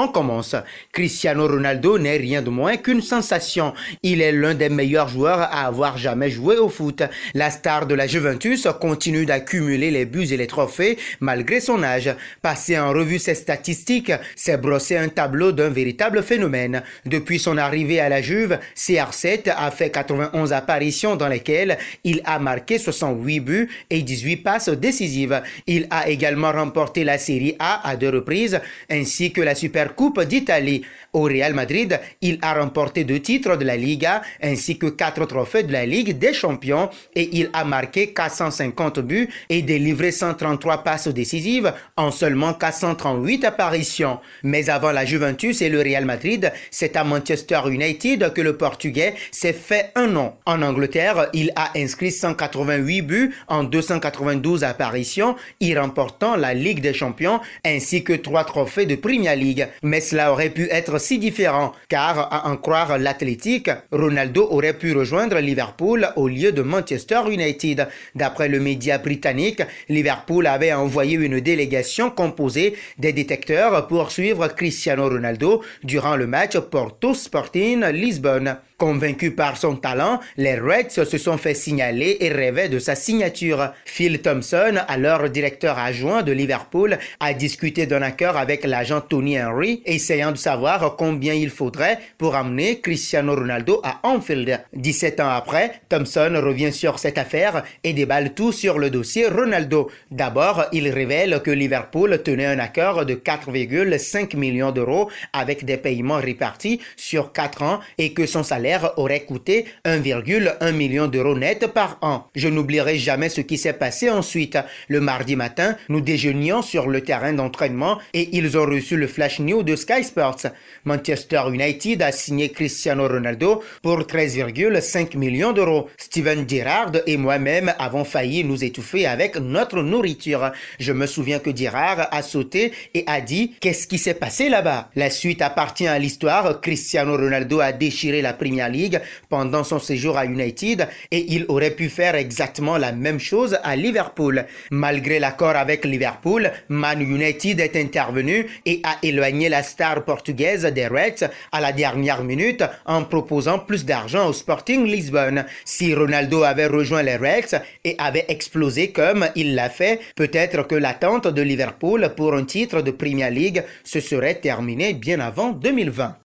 On commence. Cristiano Ronaldo n'est rien de moins qu'une sensation. Il est l'un des meilleurs joueurs à avoir jamais joué au foot. La star de la Juventus continue d'accumuler les buts et les trophées malgré son âge. Passer en revue ses statistiques, c'est brosser un tableau d'un véritable phénomène. Depuis son arrivée à la Juve, CR7 a fait 91 apparitions dans lesquelles il a marqué 68 buts et 18 passes décisives. Il a également remporté la Série A à deux reprises ainsi que la Super coupe d'Italie. Au Real Madrid, il a remporté deux titres de la Liga ainsi que quatre trophées de la Ligue des Champions et il a marqué 450 buts et délivré 133 passes décisives en seulement 438 apparitions. Mais avant la Juventus et le Real Madrid, c'est à Manchester United que le Portugais s'est fait un nom. En Angleterre, il a inscrit 188 buts en 292 apparitions, y remportant la Ligue des Champions ainsi que trois trophées de Premier League. Mais cela aurait pu être si différent, car à en croire l'athlétique, Ronaldo aurait pu rejoindre Liverpool au lieu de Manchester United. D'après le média britannique, Liverpool avait envoyé une délégation composée des détecteurs pour suivre Cristiano Ronaldo durant le match Porto Sporting Lisbonne. Convaincu par son talent, les Reds se sont fait signaler et rêvaient de sa signature. Phil Thompson, alors directeur adjoint de Liverpool, a discuté d'un accord avec l'agent Tony Henry, essayant de savoir combien il faudrait pour amener Cristiano Ronaldo à Anfield. 17 ans après, Thompson revient sur cette affaire et déballe tout sur le dossier Ronaldo. D'abord, il révèle que Liverpool tenait un accord de 4,5 millions d'euros avec des paiements répartis sur 4 ans et que son salaire aurait coûté 1,1 million d'euros net par an. Je n'oublierai jamais ce qui s'est passé ensuite. Le mardi matin, nous déjeunions sur le terrain d'entraînement et ils ont reçu le flash news de Sky Sports. Manchester United a signé Cristiano Ronaldo pour 13,5 millions d'euros. Steven Gerrard et moi-même avons failli nous étouffer avec notre nourriture. Je me souviens que Gerrard a sauté et a dit Qu'est-ce qui s'est passé là-bas La suite appartient à l'histoire. Cristiano Ronaldo a déchiré la première League pendant son séjour à United et il aurait pu faire exactement la même chose à Liverpool. Malgré l'accord avec Liverpool, Man United est intervenu et a éloigné la star portugaise des Reds à la dernière minute en proposant plus d'argent au Sporting Lisbonne. Si Ronaldo avait rejoint les Reds et avait explosé comme il l'a fait, peut-être que l'attente de Liverpool pour un titre de Premier League se serait terminée bien avant 2020.